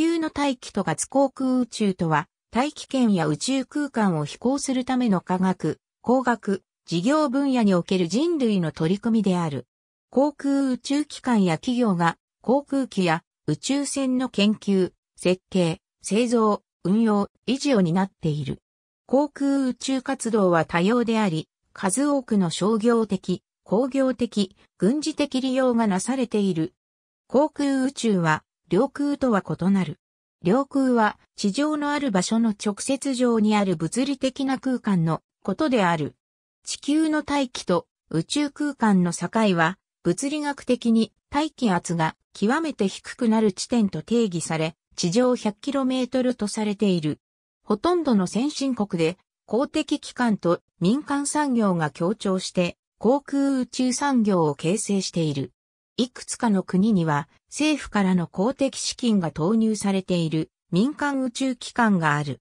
球の大気とが航空宇宙とは、大気圏や宇宙空間を飛行するための科学、工学、事業分野における人類の取り組みである。航空宇宙機関や企業が航空機や宇宙船の研究、設計、製造、運用、維持を担っている。航空宇宙活動は多様であり、数多くの商業的、工業的、軍事的利用がなされている。航空宇宙は領空とは異なる。領空は地上のある場所の直接上にある物理的な空間のことである。地球の大気と宇宙空間の境は物理学的に大気圧が極めて低くなる地点と定義され、地上 100km とされている。ほとんどの先進国で公的機関と民間産業が協調して航空宇宙産業を形成している。いくつかの国には政府からの公的資金が投入されている民間宇宙機関がある。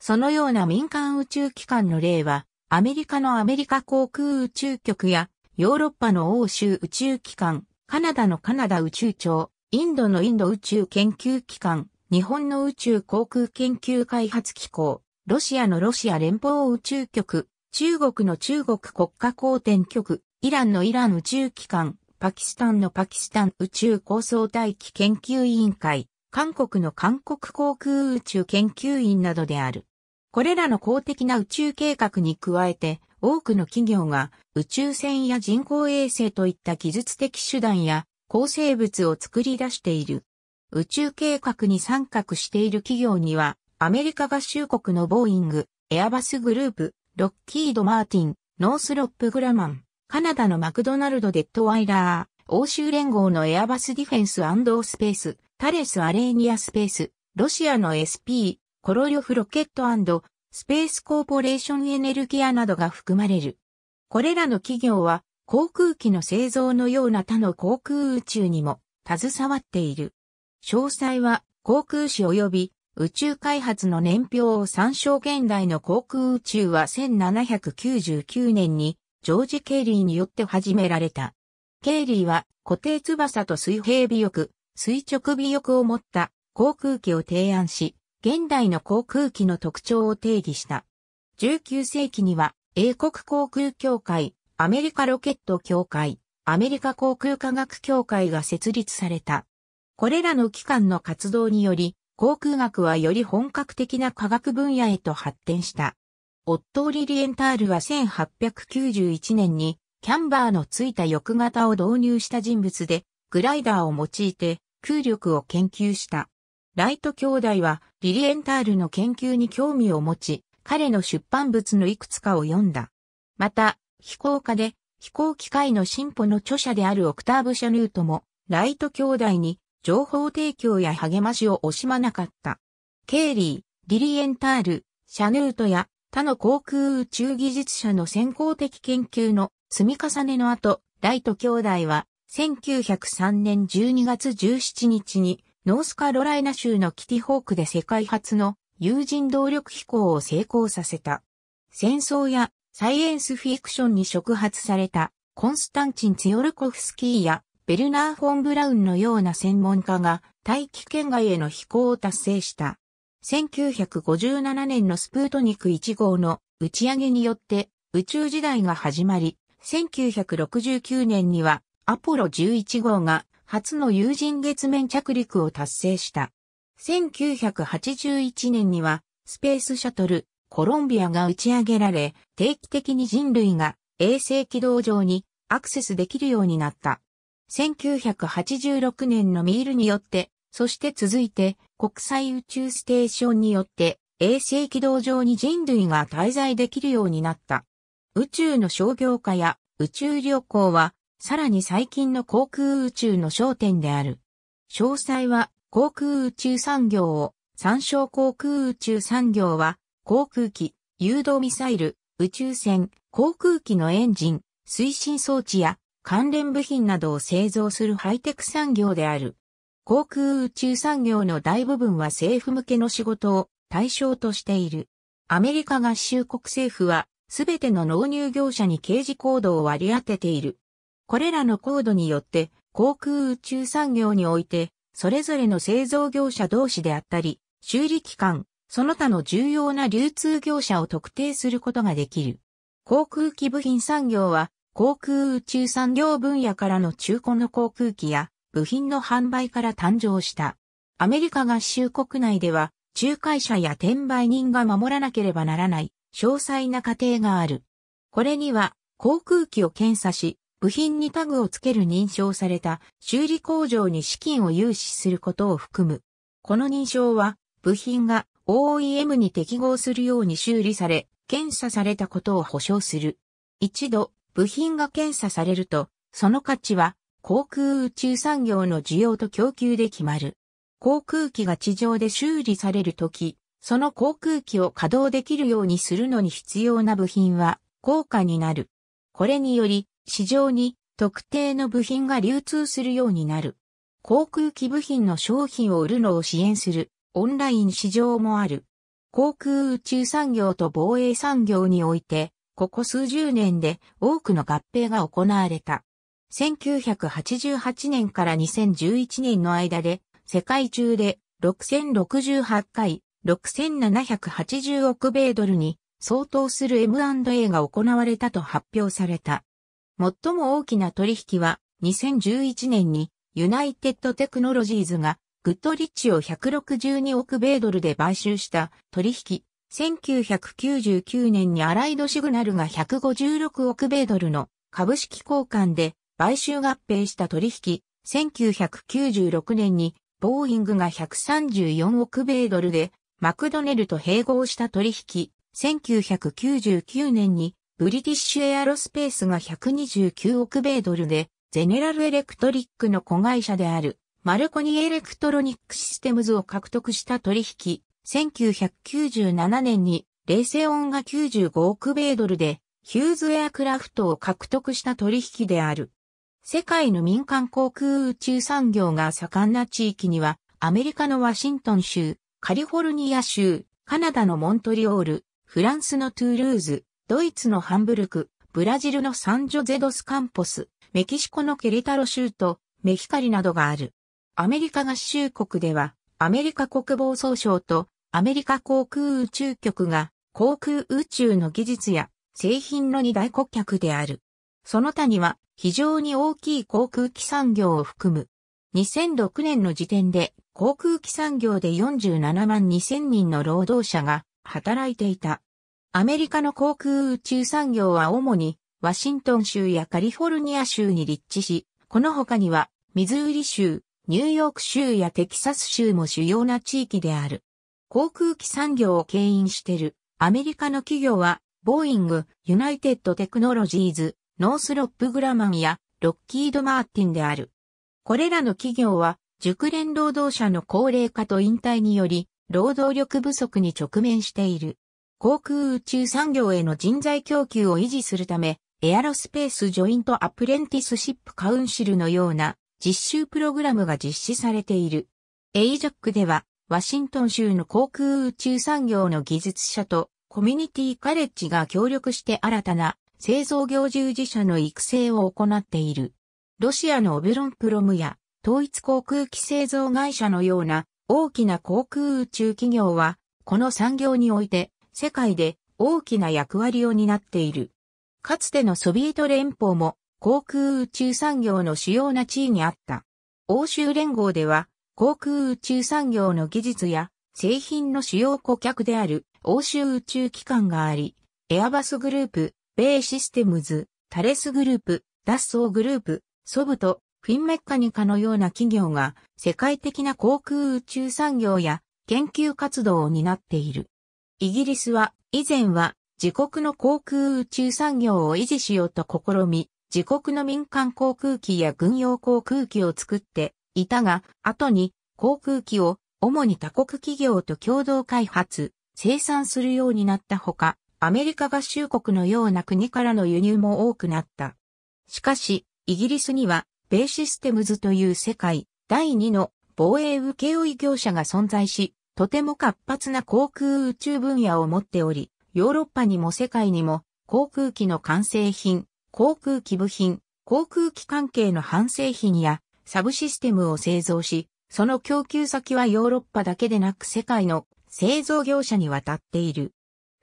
そのような民間宇宙機関の例は、アメリカのアメリカ航空宇宙局や、ヨーロッパの欧州宇宙機関、カナダのカナダ宇宙庁、インドのインド宇宙研究機関、日本の宇宙航空研究開発機構、ロシアのロシア連邦宇宙局、中国の中国国家公転局、イランのイラン宇宙機関、パキスタンのパキスタン宇宙構想大気研究委員会、韓国の韓国航空宇宙研究院などである。これらの公的な宇宙計画に加えて、多くの企業が宇宙船や人工衛星といった技術的手段や構成物を作り出している。宇宙計画に参画している企業には、アメリカ合衆国のボーイング、エアバスグループ、ロッキード・マーティン、ノースロップ・グラマン、カナダのマクドナルド・デッドワイラー、欧州連合のエアバスディフェンススペース、タレス・アレーニアスペース、ロシアの SP、コロリョフロケットスペースコーポレーションエネルギアなどが含まれる。これらの企業は航空機の製造のような他の航空宇宙にも携わっている。詳細は航空士及び宇宙開発の年表を参照現代の航空宇宙は1799年にジョージ・ケイリーによって始められた。ケイリーは固定翼と水平尾翼、垂直尾翼を持った航空機を提案し、現代の航空機の特徴を定義した。19世紀には英国航空協会、アメリカロケット協会、アメリカ航空科学協会が設立された。これらの機関の活動により、航空学はより本格的な科学分野へと発展した。オットー・リリエンタールは1891年にキャンバーのついた翼型を導入した人物で、グライダーを用いて空力を研究した。ライト兄弟はリリエンタールの研究に興味を持ち、彼の出版物のいくつかを読んだ。また、飛行家で飛行機械の進歩の著者であるオクターブ・シャヌートも、ライト兄弟に情報提供や励ましを惜しまなかった。ケーリー、リリエンタール、シャヌートや他の航空宇宙技術者の先行的研究の積み重ねの後、ライト兄弟は1903年12月17日にノースカロライナ州のキティホークで世界初の有人動力飛行を成功させた。戦争やサイエンスフィクションに触発されたコンスタンチン・ツヨルコフスキーやベルナー・フォン・ブラウンのような専門家が大気圏外への飛行を達成した。1957年のスプートニク1号の打ち上げによって宇宙時代が始まり、1969年にはアポロ11号が初の有人月面着陸を達成した。1981年にはスペースシャトルコロンビアが打ち上げられ、定期的に人類が衛星軌道上にアクセスできるようになった。1986年のミールによってそして続いて、国際宇宙ステーションによって、衛星軌道上に人類が滞在できるようになった。宇宙の商業化や宇宙旅行は、さらに最近の航空宇宙の焦点である。詳細は、航空宇宙産業を、参照航空宇宙産業は、航空機、誘導ミサイル、宇宙船、航空機のエンジン、推進装置や関連部品などを製造するハイテク産業である。航空宇宙産業の大部分は政府向けの仕事を対象としている。アメリカ合衆国政府は、すべての納入業者に刑事コードを割り当てている。これらのコードによって、航空宇宙産業において、それぞれの製造業者同士であったり、修理機関、その他の重要な流通業者を特定することができる。航空機部品産業は、航空宇宙産業分野からの中古の航空機や、部品の販売から誕生した。アメリカ合衆国内では、仲介者や転売人が守らなければならない、詳細な過程がある。これには、航空機を検査し、部品にタグをつける認証された修理工場に資金を融資することを含む。この認証は、部品が OEM に適合するように修理され、検査されたことを保証する。一度、部品が検査されると、その価値は航空宇宙産業の需要と供給で決まる。航空機が地上で修理されるとき、その航空機を稼働できるようにするのに必要な部品は高価になる。これにより、市場に特定の部品が流通するようになる。航空機部品の商品を売るのを支援するオンライン市場もある。航空宇宙産業と防衛産業において、ここ数十年で多くの合併が行われた。1988年から2011年の間で、世界中で6068回、6780億米ドルに相当する M&A が行われたと発表された。最も大きな取引は2011年にユナイテッドテクノロジーズがグッドリッチを162億米ドルで買収した取引。1999年にアライドシグナルが156億米ドルの株式交換で買収合併した取引、1996年に、ボーイングが134億米ドルで、マクドネルと併合した取引、1999年に、ブリティッシュエアロスペースが129億米ドルで、ゼネラルエレクトリックの子会社である、マルコニエレクトロニックシステムズを獲得した取引、1997年に、レイセオンが95億米ドルで、ヒューズエアクラフトを獲得した取引である。世界の民間航空宇宙産業が盛んな地域には、アメリカのワシントン州、カリフォルニア州、カナダのモントリオール、フランスのトゥールーズ、ドイツのハンブルク、ブラジルのサンジョゼドスカンポス、メキシコのケリタロ州とメヒカリなどがある。アメリカ合衆国では、アメリカ国防総省とアメリカ航空宇宙局が航空宇宙の技術や製品の二大顧客である。その他には非常に大きい航空機産業を含む。2006年の時点で航空機産業で47万2000人の労働者が働いていた。アメリカの航空宇宙産業は主にワシントン州やカリフォルニア州に立地し、この他にはミズーリ州、ニューヨーク州やテキサス州も主要な地域である。航空機産業を牽引しているアメリカの企業は、ボーイング、ユナイテッドテクノロジーズ、ノースロップグラマンやロッキード・マーティンである。これらの企業は、熟練労働者の高齢化と引退により、労働力不足に直面している。航空宇宙産業への人材供給を維持するため、エアロスペースジョイントアプレンティスシップカウンシルのような実習プログラムが実施されている。a ャックでは、ワシントン州の航空宇宙産業の技術者とコミュニティカレッジが協力して新たな製造業従事者の育成を行っている。ロシアのオベロンプロムや統一航空機製造会社のような大きな航空宇宙企業は、この産業において世界で大きな役割を担っている。かつてのソビエト連邦も航空宇宙産業の主要な地位にあった。欧州連合では航空宇宙産業の技術や製品の主要顧客である欧州宇宙機関があり、エアバスグループ、米システムズ、タレスグループ、ダッソーグループ、ソブト、フィンメッカニカのような企業が世界的な航空宇宙産業や研究活動を担っている。イギリスは以前は自国の航空宇宙産業を維持しようと試み、自国の民間航空機や軍用航空機を作っていたが、後に航空機を主に他国企業と共同開発、生産するようになったほか、アメリカ合衆国のような国からの輸入も多くなった。しかし、イギリスには、ベイシステムズという世界、第2の防衛請負業者が存在し、とても活発な航空宇宙分野を持っており、ヨーロッパにも世界にも、航空機の完成品、航空機部品、航空機関係の半製品やサブシステムを製造し、その供給先はヨーロッパだけでなく世界の製造業者に渡っている。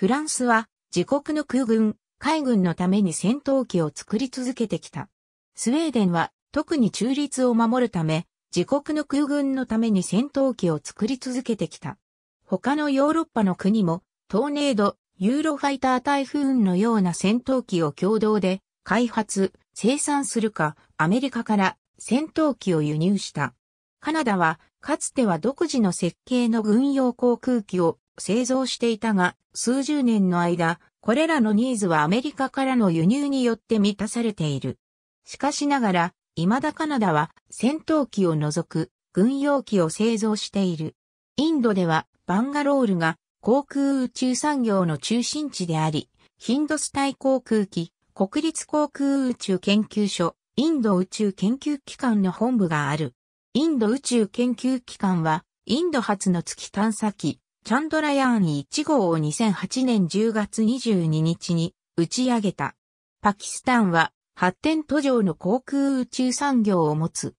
フランスは自国の空軍、海軍のために戦闘機を作り続けてきた。スウェーデンは特に中立を守るため、自国の空軍のために戦闘機を作り続けてきた。他のヨーロッパの国も、トーネード、ユーロファイター台風のような戦闘機を共同で開発、生産するか、アメリカから戦闘機を輸入した。カナダは、かつては独自の設計の軍用航空機を製造していたが、数十年の間、これらのニーズはアメリカからの輸入によって満たされている。しかしながら、未だカナダは戦闘機を除く軍用機を製造している。インドではバンガロールが航空宇宙産業の中心地であり、ヒンドスタイ航空機、国立航空宇宙研究所、インド宇宙研究機関の本部がある。インド宇宙研究機関は、インド発の月探査機、チャンドラヤーニ1号を2008年10月22日に打ち上げた。パキスタンは発展途上の航空宇宙産業を持つ。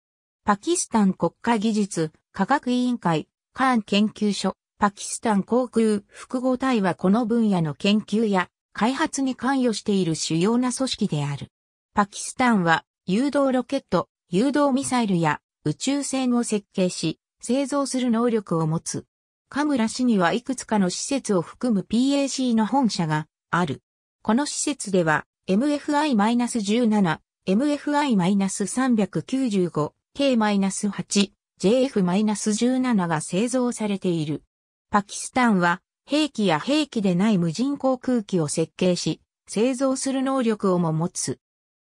パキスタン国家技術科学委員会カーン研究所パキスタン航空複合体はこの分野の研究や開発に関与している主要な組織である。パキスタンは誘導ロケット、誘導ミサイルや宇宙船を設計し、製造する能力を持つ。カムラ市にはいくつかの施設を含む PAC の本社がある。この施設では MFI-17、MFI-395、K-8、JF-17 が製造されている。パキスタンは兵器や兵器でない無人航空機を設計し、製造する能力をも持つ。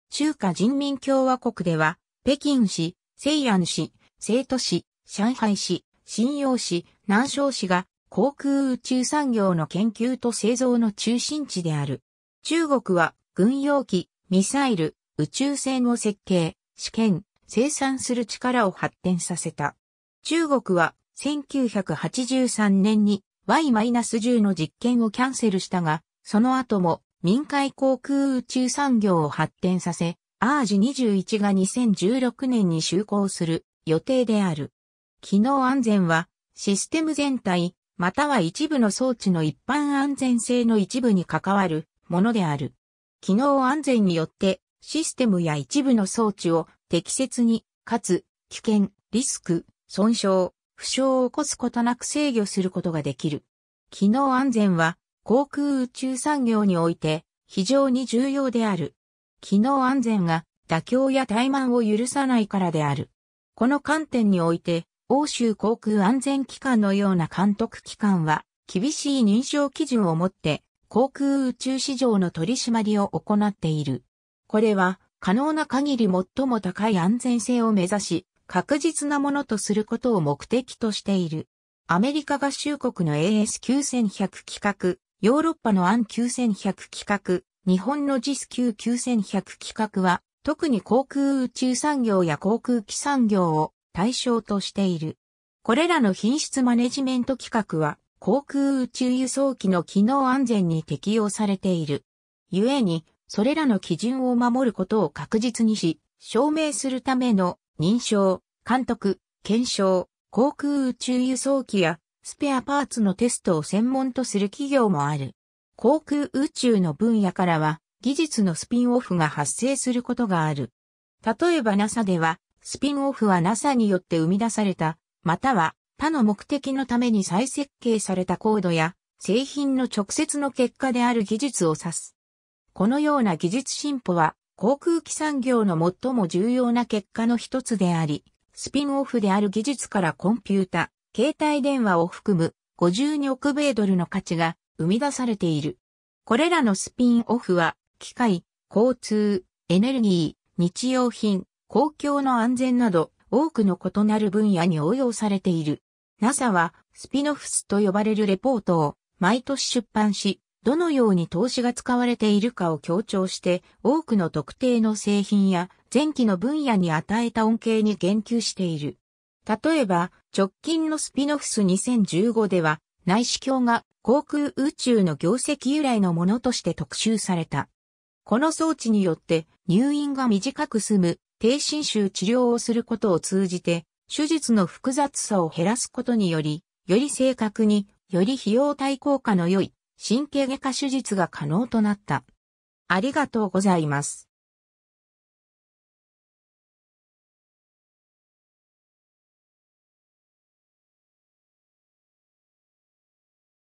中華人民共和国では、北京市、西安市、成都市、上海市、信陽市、南昌市が航空宇宙産業の研究と製造の中心地である。中国は軍用機、ミサイル、宇宙船を設計、試験、生産する力を発展させた。中国は1983年に Y-10 の実験をキャンセルしたが、その後も民間航空宇宙産業を発展させ、RG21 が2016年に就航する予定である。機能安全はシステム全体、または一部の装置の一般安全性の一部に関わるものである。機能安全によってシステムや一部の装置を適切に、かつ、危険、リスク、損傷、負傷を起こすことなく制御することができる。機能安全は航空宇宙産業において非常に重要である。機能安全が妥協や怠慢を許さないからである。この観点において欧州航空安全機関のような監督機関は、厳しい認証基準をもって、航空宇宙市場の取り締まりを行っている。これは、可能な限り最も高い安全性を目指し、確実なものとすることを目的としている。アメリカ合衆国の AS9100 企画、ヨーロッパの AN9100 企画、日本の JISQ9100 企画は、特に航空宇宙産業や航空機産業を対象としている。これらの品質マネジメント規格は、航空宇宙輸送機の機能安全に適用されている。故に、それらの基準を守ることを確実にし、証明するための認証、監督、検証、航空宇宙輸送機やスペアパーツのテストを専門とする企業もある。航空宇宙の分野からは技術のスピンオフが発生することがある。例えば NASA ではスピンオフは NASA によって生み出された、または他の目的のために再設計されたコードや製品の直接の結果である技術を指す。このような技術進歩は航空機産業の最も重要な結果の一つであり、スピンオフである技術からコンピュータ、携帯電話を含む52億米ドルの価値が生み出されている。これらのスピンオフは、機械、交通、エネルギー、日用品、公共の安全など多くの異なる分野に応用されている。NASA はスピノフスと呼ばれるレポートを毎年出版し、どのように投資が使われているかを強調して多くの特定の製品や前期の分野に与えた恩恵に言及している。例えば直近のスピノフス2015では内視鏡が航空宇宙の業績由来のものとして特集された。この装置によって入院が短く済む低侵襲治療をすることを通じて、手術の複雑さを減らすことにより、より正確に、より費用対効果の良い神経外科手術が可能となった。ありがとうございます。